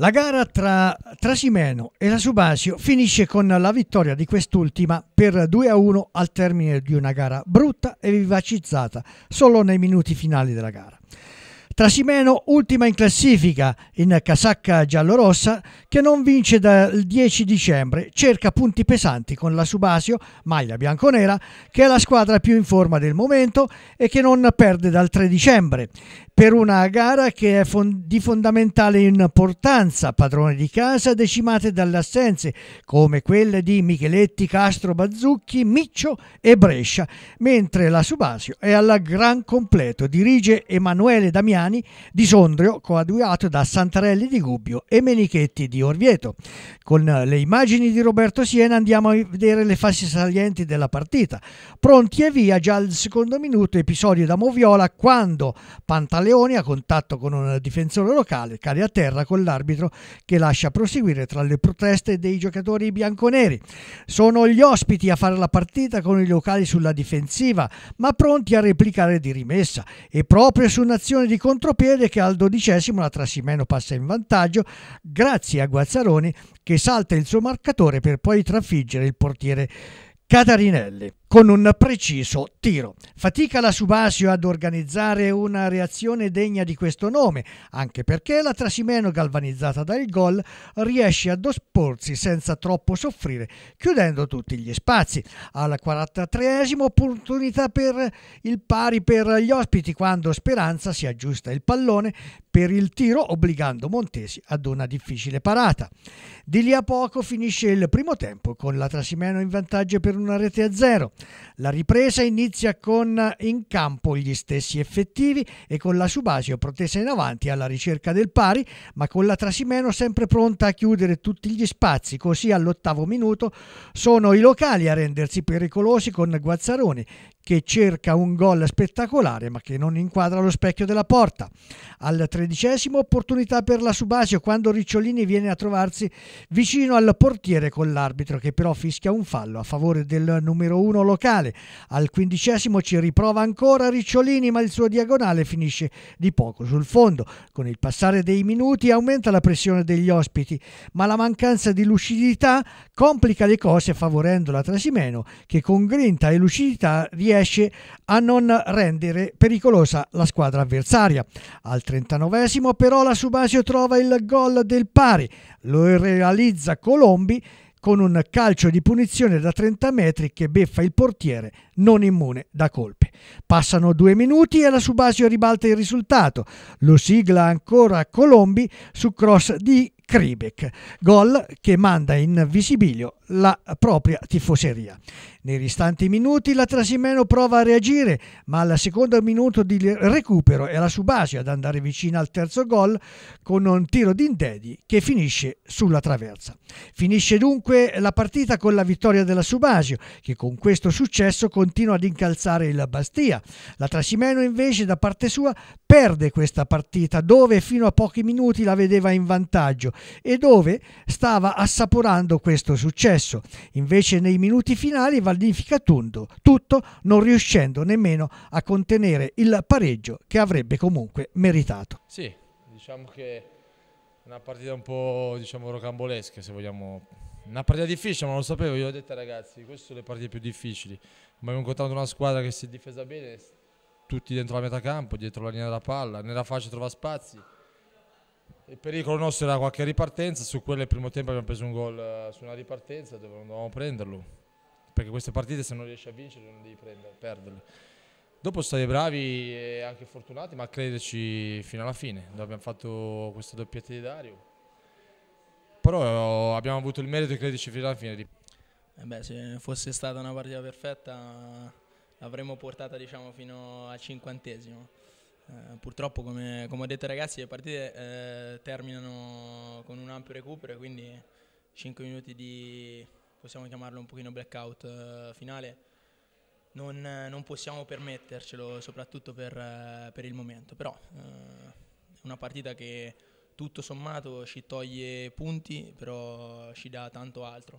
La gara tra Trasimeno e la Subasio finisce con la vittoria di quest'ultima per 2-1 al termine di una gara brutta e vivacizzata solo nei minuti finali della gara. Trasimeno ultima in classifica in casacca giallorossa che non vince dal 10 dicembre, cerca punti pesanti con la Subasio, maglia bianconera, che è la squadra più in forma del momento e che non perde dal 3 dicembre, per una gara che è di fondamentale importanza, padrone di casa decimate dalle assenze come quelle di Micheletti, Castro, Bazzucchi, Miccio e Brescia, mentre la Subasio è alla gran completo, dirige Emanuele Damiani Mariani di Sondrio coadiuvato da Santarelli di Gubbio e Menichetti di Orvieto. Con le immagini di Roberto Siena andiamo a vedere le fasi salienti della partita. Pronti e via già al secondo minuto episodio da Moviola quando Pantaleoni a contatto con un difensore locale cade a terra con l'arbitro che lascia proseguire tra le proteste dei giocatori bianconeri. Sono gli ospiti a fare la partita con i locali sulla difensiva ma pronti a replicare di rimessa e proprio su un'azione di controllo contropiede che al dodicesimo la Trasimeno passa in vantaggio grazie a Guazzaroni che salta il suo marcatore per poi trafiggere il portiere Catarinelli con un preciso tiro. Fatica la Subasio ad organizzare una reazione degna di questo nome, anche perché la Trasimeno galvanizzata dal gol riesce ad osporsi senza troppo soffrire, chiudendo tutti gli spazi. Alla 43esima opportunità per il pari per gli ospiti quando Speranza si aggiusta il pallone per il tiro obbligando Montesi ad una difficile parata. Di lì a poco finisce il primo tempo con la Trasimeno in vantaggio per una rete a zero. La ripresa inizia con in campo gli stessi effettivi e con la Subasio protesa in avanti alla ricerca del pari, ma con la Trasimeno sempre pronta a chiudere tutti gli spazi, così all'ottavo minuto sono i locali a rendersi pericolosi con Guazzaroni che cerca un gol spettacolare ma che non inquadra lo specchio della porta. Al tredicesimo opportunità per la Subasio quando Ricciolini viene a trovarsi vicino al portiere con l'arbitro che però fischia un fallo a favore del numero uno locale. Al quindicesimo ci riprova ancora Ricciolini ma il suo diagonale finisce di poco sul fondo. Con il passare dei minuti aumenta la pressione degli ospiti ma la mancanza di lucidità complica le cose favorendo la Trasimeno che con grinta e lucidità riesce riesce a non rendere pericolosa la squadra avversaria. Al 39 però la Subasio trova il gol del pari, lo realizza Colombi con un calcio di punizione da 30 metri che beffa il portiere non immune da colpe. Passano due minuti e la Subasio ribalta il risultato. Lo sigla ancora Colombi su cross di Kribek, gol che manda in visibilio la propria tifoseria. Nei ristanti minuti la Trasimeno prova a reagire, ma al secondo minuto di recupero è la Subasi ad andare vicino al terzo gol con un tiro d'intedi che finisce sulla traversa. Finisce dunque la partita con la vittoria della Subasio, che con questo successo continua ad incalzare il Bastia. La Trasimeno invece da parte sua perde questa partita dove fino a pochi minuti la vedeva in vantaggio e dove stava assaporando questo successo. Invece nei minuti finali vanifica tutto, tutto non riuscendo nemmeno a contenere il pareggio che avrebbe comunque meritato. Sì, diciamo che una partita un po' diciamo rocambolesca se vogliamo una partita difficile ma lo sapevo io ho detto ragazzi queste sono le partite più difficili abbiamo incontrato una squadra che si è difesa bene tutti dentro la metà campo dietro la linea della palla nella faccia trova spazi il pericolo nostro era qualche ripartenza, su quello il primo tempo abbiamo preso un gol eh, su una ripartenza dove non dovevamo prenderlo, perché queste partite se non riesci a vincere non devi prendere, perderle. Dopo stati bravi e anche fortunati, ma a crederci fino alla fine, dove abbiamo fatto questa doppietta di Dario. Però eh, abbiamo avuto il merito di crederci fino alla fine. Eh beh, se fosse stata una partita perfetta l'avremmo portata diciamo, fino al cinquantesimo eh, purtroppo, come, come, ho detto ragazzi, le partite eh, terminano con un ampio recupero, quindi 5 minuti di, possiamo chiamarlo un pochino blackout eh, finale, non, non, possiamo permettercelo, soprattutto per, eh, per il momento. Però eh, è una partita che tutto sommato ci toglie punti, però ci dà tanto altro.